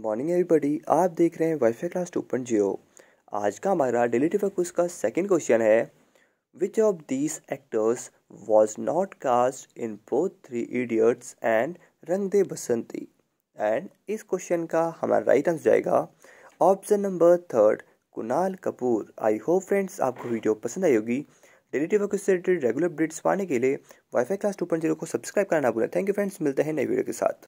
morning everybody आप देख रहे हैं WiFi class two point zero आज का हमारा डेली टी क्विज का सेकेंड क्वेश्चन है which of these actors was not cast in both Three Idiots and Rang De Basanti and इस क्वेश्चन का हमारा राइट आंसर जाएगा option number third Kunal Kapoor I hope friends आपको वीडियो पसंद आई होगी डेली टिफा से रिलेटेड रेगुलर अपडेट्स पाने के लिए WiFi class two point zero को सब्सक्राइब करना भूलें थैंक यू फ्रेंड्स मिलते हैं नई वीडियो के साथ